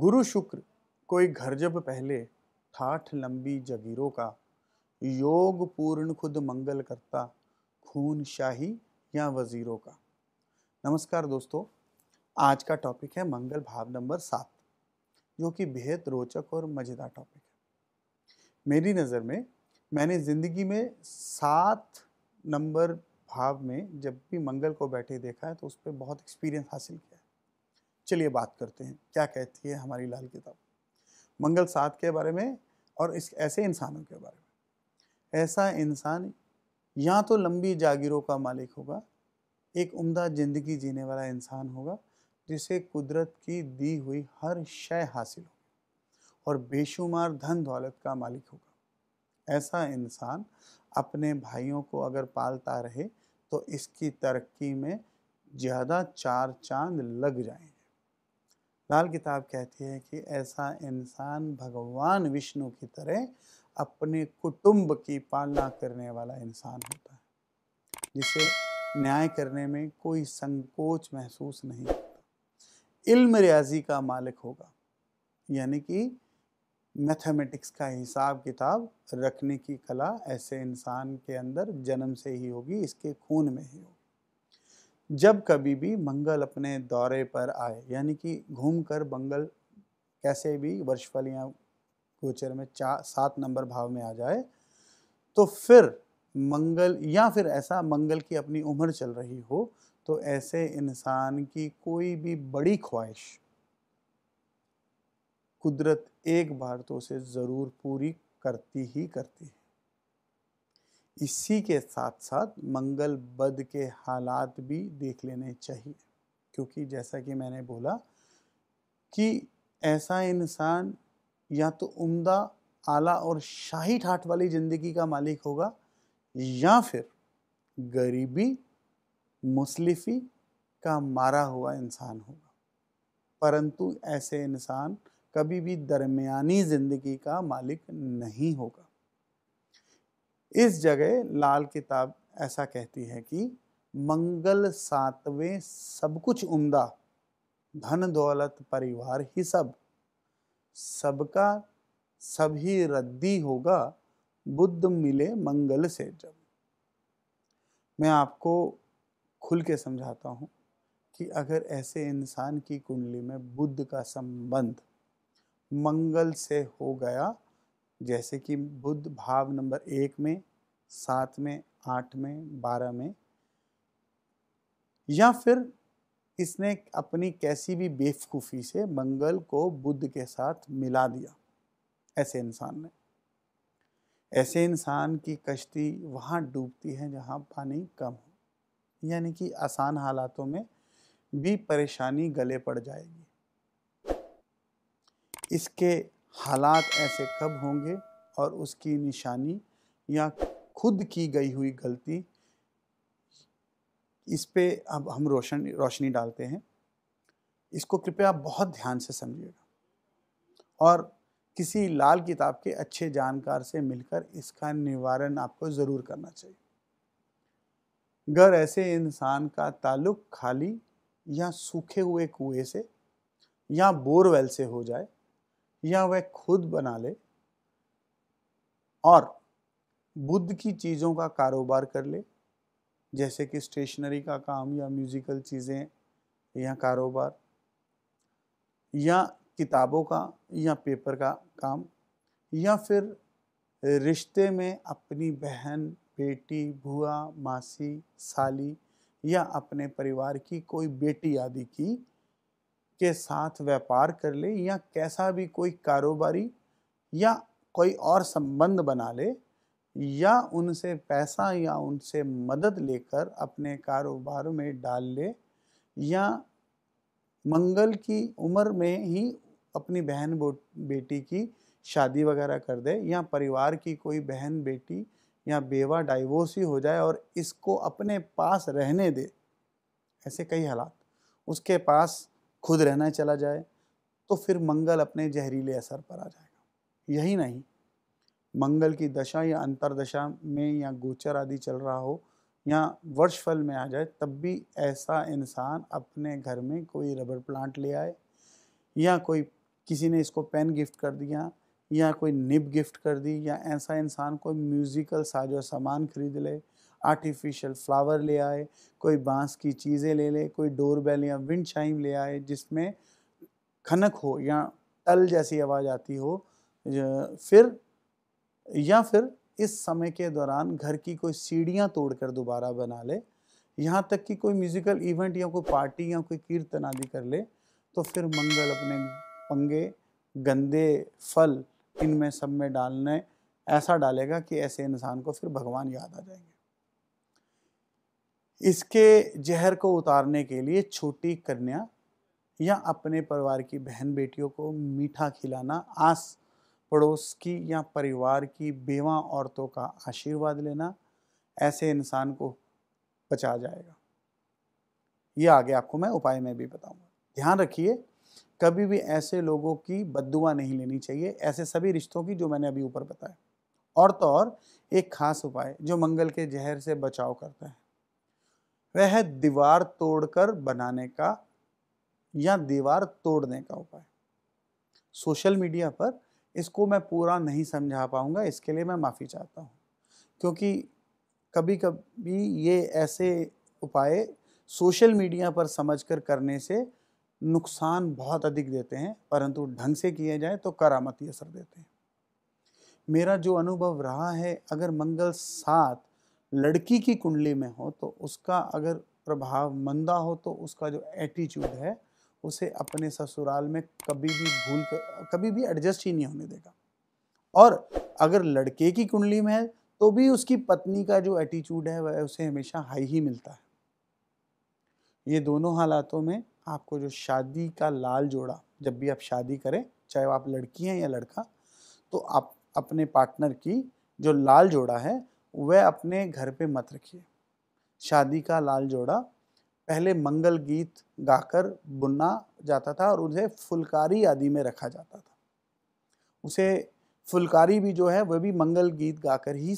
गुरु शुक्र कोई घर जब पहले ठाठ लंबी जगीरों का योग पूर्ण खुद मंगल करता खून शाही या वजीरों का नमस्कार दोस्तों आज का टॉपिक है मंगल भाव नंबर सात जो कि बेहद रोचक और मज़ेदार टॉपिक है मेरी नज़र में मैंने ज़िंदगी में सात नंबर भाव में जब भी मंगल को बैठे देखा है तो उस पर बहुत एक्सपीरियंस हासिल किया है चलिए बात करते हैं क्या कहती है हमारी लाल किताब मंगल सात के बारे में और इस ऐसे इंसानों के बारे में ऐसा इंसान या तो लंबी जागीरों का मालिक होगा एक उम्दा ज़िंदगी जीने वाला इंसान होगा जिसे कुदरत की दी हुई हर शय हासिल होगी और बेशुमार धन दौलत का मालिक होगा ऐसा इंसान अपने भाइयों को अगर पालता रहे तो इसकी तरक्की में ज़्यादा चार चांद लग जाएं लाल किताब कहती है कि ऐसा इंसान भगवान विष्णु की तरह अपने कुटुंब की पालना करने वाला इंसान होता है जिसे न्याय करने में कोई संकोच महसूस नहीं होता इल्म रियाजी का मालिक होगा यानी कि मैथमेटिक्स का हिसाब किताब रखने की कला ऐसे इंसान के अंदर जन्म से ही होगी इसके खून में ही होगी जब कभी भी मंगल अपने दौरे पर आए यानी कि घूम कर मंगल कैसे भी वर्षफल या गोचर में चार सात नंबर भाव में आ जाए तो फिर मंगल या फिर ऐसा मंगल की अपनी उम्र चल रही हो तो ऐसे इंसान की कोई भी बड़ी ख्वाहिश कुदरत एक बार तो उसे ज़रूर पूरी करती ही करती है इसी के साथ साथ मंगल बद के हालात भी देख लेने चाहिए क्योंकि जैसा कि मैंने बोला कि ऐसा इंसान या तो उम्दा आला और शाही ठाट वाली ज़िंदगी का मालिक होगा या फिर गरीबी मुसलिफी का मारा हुआ इंसान होगा परंतु ऐसे इंसान कभी भी दरमियानी ज़िंदगी का मालिक नहीं होगा इस जगह लाल किताब ऐसा कहती है कि मंगल सातवें सब कुछ उम्दा धन दौलत परिवार ही सब सबका सभी रद्दी होगा बुद्ध मिले मंगल से जब मैं आपको खुल के समझाता हूँ कि अगर ऐसे इंसान की कुंडली में बुद्ध का संबंध मंगल से हो गया जैसे कि बुद्ध भाव नंबर एक में सात में आठ में बारह में या फिर इसने अपनी कैसी भी बेवकूफ़ी से मंगल को बुद्ध के साथ मिला दिया ऐसे इंसान ने ऐसे इंसान की कश्ती वहाँ डूबती है जहाँ पानी कम हो यानी कि आसान हालातों में भी परेशानी गले पड़ जाएगी इसके हालात ऐसे कब होंगे और उसकी निशानी या खुद की गई हुई गलती इस पे अब हम रोशन रोशनी डालते हैं इसको कृपया आप बहुत ध्यान से समझिएगा और किसी लाल किताब के अच्छे जानकार से मिलकर इसका निवारण आपको ज़रूर करना चाहिए अगर ऐसे इंसान का ताल्लुक खाली या सूखे हुए कुएं से या बोरवेल से हो जाए या वह खुद बना ले और बुद्ध की चीज़ों का कारोबार कर ले जैसे कि स्टेशनरी का काम या म्यूज़िकल चीज़ें या कारोबार या किताबों का या पेपर का काम या फिर रिश्ते में अपनी बहन बेटी भुआ मासी साली या अपने परिवार की कोई बेटी आदि की के साथ व्यापार कर ले या कैसा भी कोई कारोबारी या कोई और संबंध बना ले या उनसे पैसा या उनसे मदद लेकर अपने कारोबार में डाल ले या मंगल की उम्र में ही अपनी बहन बेटी की शादी वगैरह कर दे या परिवार की कोई बहन बेटी या बेवा डाइवोर्स ही हो जाए और इसको अपने पास रहने दे ऐसे कई हालात उसके पास खुद रहना चला जाए तो फिर मंगल अपने जहरीले असर पर आ जाएगा यही नहीं मंगल की दशा या अंतरदशा में या गोचर आदि चल रहा हो या वर्ष फल में आ जाए तब भी ऐसा इंसान अपने घर में कोई रबर प्लांट ले आए या कोई किसी ने इसको पेन गिफ्ट कर दिया या कोई निब गिफ्ट कर दी या ऐसा इंसान कोई म्यूज़िकल साजो सामान खरीद ले आर्टिफिशियल फ्लावर ले आए कोई बांस की चीज़ें ले ले कोई डोर बेल या विंड चाइम ले आए जिसमें खनक हो या टल जैसी आवाज़ आती हो फिर या फिर इस समय के दौरान घर की कोई सीढ़ियाँ तोड़ कर दोबारा बना ले यहाँ तक कि कोई म्यूज़िकल इवेंट या कोई पार्टी या कोई कीर्तन आदि कर ले तो फिर मंगल अपने पंगे गंदे फल इनमें सब में डालने ऐसा डालेगा कि ऐसे इंसान को फिर भगवान याद आ जाएंगे इसके जहर को उतारने के लिए छोटी कन्या या अपने परिवार की बहन बेटियों को मीठा खिलाना आस पड़ोस की या परिवार की बेवा औरतों का आशीर्वाद लेना ऐसे इंसान को बचा जाएगा ये आगे आपको मैं उपाय में भी बताऊंगा ध्यान रखिए कभी भी ऐसे लोगों की बदुआ नहीं लेनी चाहिए ऐसे सभी रिश्तों की जो मैंने अभी ऊपर बताया और तो और एक खास उपाय जो मंगल के जहर से बचाव करता है वह है दीवार तोड़कर बनाने का या दीवार तोड़ने का उपाय सोशल मीडिया पर इसको मैं पूरा नहीं समझा पाऊंगा इसके लिए मैं माफ़ी चाहता हूँ क्योंकि कभी कभी ये ऐसे उपाय सोशल मीडिया पर समझकर करने से नुकसान बहुत अधिक देते हैं परंतु ढंग से किया जाए तो करामती असर देते हैं मेरा जो अनुभव रहा है अगर मंगल सात लड़की की कुंडली में हो तो उसका अगर प्रभाव मंदा हो तो उसका जो एटीट्यूड है उसे अपने ससुराल में कभी भी भूल कर कभी भी एडजस्ट ही नहीं होने देगा और अगर लड़के की कुंडली में है तो भी उसकी पत्नी का जो एटीट्यूड है वह उसे हमेशा हाई ही मिलता है ये दोनों हालातों में आपको जो शादी का लाल जोड़ा जब भी आप शादी करें चाहे आप लड़की हैं या लड़का तो आप अपने पार्टनर की जो लाल जोड़ा है वह अपने घर पे मत रखिए शादी का लाल जोड़ा पहले मंगल गीत गाकर बुना जाता था और उसे फुलकारी आदि में रखा जाता था उसे फुलकारी भी जो है वह भी मंगल गीत गाकर ही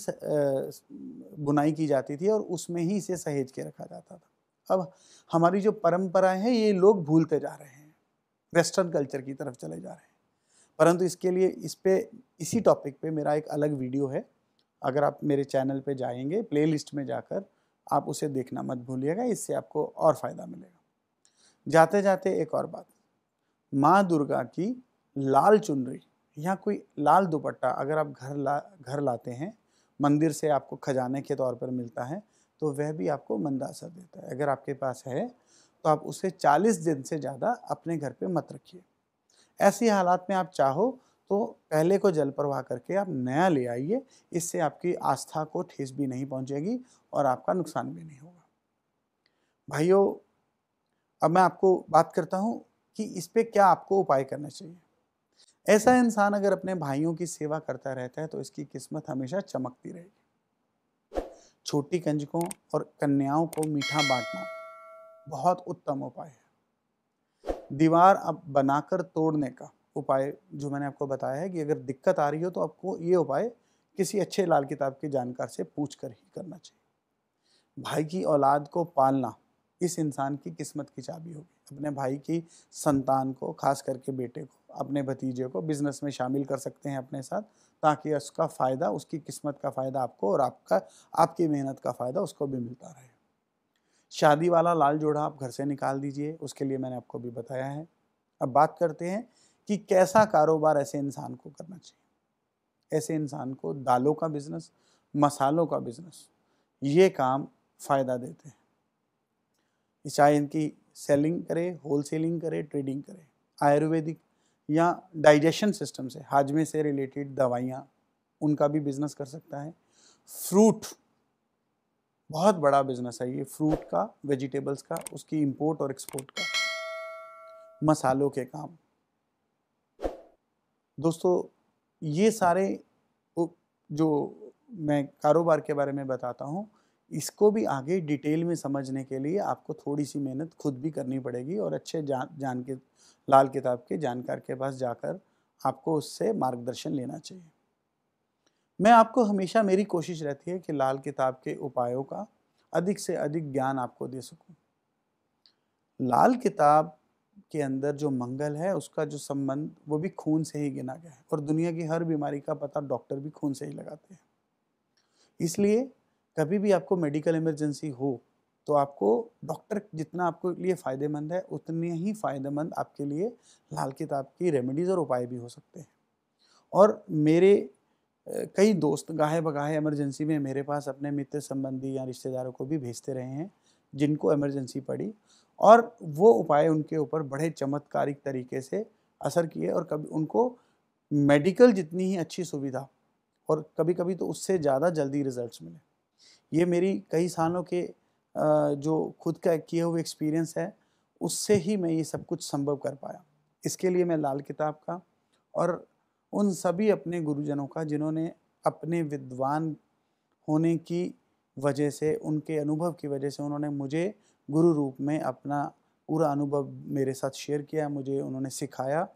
बुनाई की जाती थी और उसमें ही इसे सहेज के रखा जाता था अब हमारी जो परंपराएं हैं ये लोग भूलते जा रहे हैं वेस्टर्न कल्चर की तरफ चले जा रहे हैं परंतु इसके लिए इस पर इसी टॉपिक पे मेरा एक अलग वीडियो है अगर आप मेरे चैनल पे जाएंगे प्लेलिस्ट में जाकर आप उसे देखना मत भूलिएगा इससे आपको और फ़ायदा मिलेगा जाते जाते एक और बात माँ दुर्गा की लाल चुनरी या कोई लाल दुपट्टा अगर आप घर ला घर लाते हैं मंदिर से आपको खजाने के तौर पर मिलता है तो वह भी आपको मंदा असर देता है अगर आपके पास है तो आप उसे 40 दिन से ज़्यादा अपने घर पे मत रखिए ऐसी हालात में आप चाहो तो पहले को जल प्रवाह करके आप नया ले आइए इससे आपकी आस्था को ठेस भी नहीं पहुँचेगी और आपका नुकसान भी नहीं होगा भाइयों अब मैं आपको बात करता हूँ कि इस पर क्या आपको उपाय करना चाहिए ऐसा इंसान अगर अपने भाइयों की सेवा करता रहता है तो इसकी किस्मत हमेशा चमकती रहेगी छोटी कंजकों और कन्याओं को मीठा बांटना बहुत उत्तम उपाय है दीवार अब बनाकर तोड़ने का उपाय जो मैंने आपको बताया है कि अगर दिक्कत आ रही हो तो आपको ये उपाय किसी अच्छे लाल किताब के जानकार से पूछ कर ही करना चाहिए भाई की औलाद को पालना इस इंसान की किस्मत की चाबी होगी अपने भाई की संतान को खास करके बेटे को अपने भतीजे को बिजनेस में शामिल कर सकते हैं अपने साथ ताकि उसका फ़ायदा उसकी किस्मत का फ़ायदा आपको और आपका आपकी मेहनत का फ़ायदा उसको भी मिलता रहे शादी वाला लाल जोड़ा आप घर से निकाल दीजिए उसके लिए मैंने आपको भी बताया है अब बात करते हैं कि कैसा कारोबार ऐसे इंसान को करना चाहिए ऐसे इंसान को दालों का बिजनेस मसालों का बिजनेस ये काम फ़ायदा देते हैं चाहे इनकी सेलिंग करे होल सेलिंग करे ट्रेडिंग करे आयुर्वेदिक या डाइजेशन सिस्टम से हाजमे से रिलेटेड दवाइयाँ उनका भी बिजनेस कर सकता है फ्रूट बहुत बड़ा बिजनेस है ये फ्रूट का वेजिटेबल्स का उसकी इंपोर्ट और एक्सपोर्ट का मसालों के काम दोस्तों ये सारे जो मैं कारोबार के बारे में बताता हूँ इसको भी आगे डिटेल में समझने के लिए आपको थोड़ी सी मेहनत खुद भी करनी पड़ेगी और अच्छे जान जान के लाल किताब के जानकार के पास जाकर आपको उससे मार्गदर्शन लेना चाहिए मैं आपको हमेशा मेरी कोशिश रहती है कि लाल किताब के उपायों का अधिक से अधिक ज्ञान आपको दे सकूं लाल किताब के अंदर जो मंगल है उसका जो संबंध वो भी खून से ही गिना गया है और दुनिया की हर बीमारी का पता डॉक्टर भी खून से ही लगाते हैं इसलिए कभी भी आपको मेडिकल इमरजेंसी हो तो आपको डॉक्टर जितना आपको लिए फ़ायदेमंद है उतने ही फ़ायदेमंद आपके लिए लाल किताब की रेमेडीज़ और उपाय भी हो सकते हैं और मेरे कई दोस्त गाहे बगाहे इमरजेंसी में मेरे पास अपने मित्र संबंधी या रिश्तेदारों को भी भेजते रहे हैं जिनको इमरजेंसी पड़ी और वो उपाय उनके ऊपर बड़े चमत्कारिक तरीके से असर किए और कभी उनको मेडिकल जितनी ही अच्छी सुविधा और कभी कभी तो उससे ज़्यादा जल्दी रिजल्ट्स मिले ये मेरी कई सालों के जो खुद का किए हुए एक्सपीरियंस है उससे ही मैं ये सब कुछ संभव कर पाया इसके लिए मैं लाल किताब का और उन सभी अपने गुरुजनों का जिन्होंने अपने विद्वान होने की वजह से उनके अनुभव की वजह से उन्होंने मुझे गुरु रूप में अपना पूरा अनुभव मेरे साथ शेयर किया मुझे उन्होंने सिखाया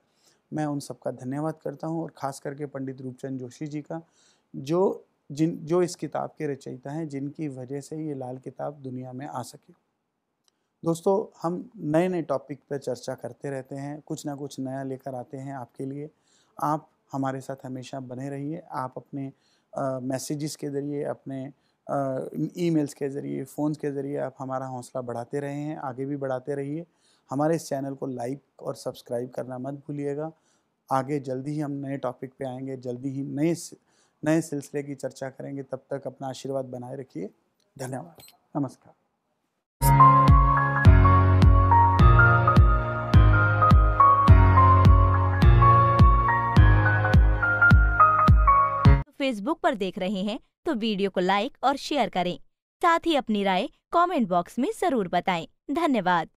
मैं उन सबका धन्यवाद करता हूँ और ख़ास करके पंडित रूपचंद जोशी जी का जो जिन जो इस किताब के रचयिता हैं जिनकी वजह से ये लाल किताब दुनिया में आ सके दोस्तों हम नए नए टॉपिक पर चर्चा करते रहते हैं कुछ ना कुछ नया लेकर आते हैं आपके लिए आप हमारे साथ हमेशा बने रहिए आप अपने मैसेजेस के ज़रिए अपने ईमेल्स के ज़रिए फ़ोन के ज़रिए आप हमारा हौसला बढ़ाते रहे हैं आगे भी बढ़ाते रहिए हमारे इस चैनल को लाइक और सब्सक्राइब करना मत भूलिएगा आगे जल्दी ही हम नए टॉपिक पे आएंगे जल्दी ही नए नए सिलसिले की चर्चा करेंगे तब तक अपना आशीर्वाद बनाए रखिए धन्यवाद नमस्कार फेसबुक तो पर देख रहे हैं तो वीडियो को लाइक और शेयर करें साथ ही अपनी राय कमेंट बॉक्स में जरूर बताएं। धन्यवाद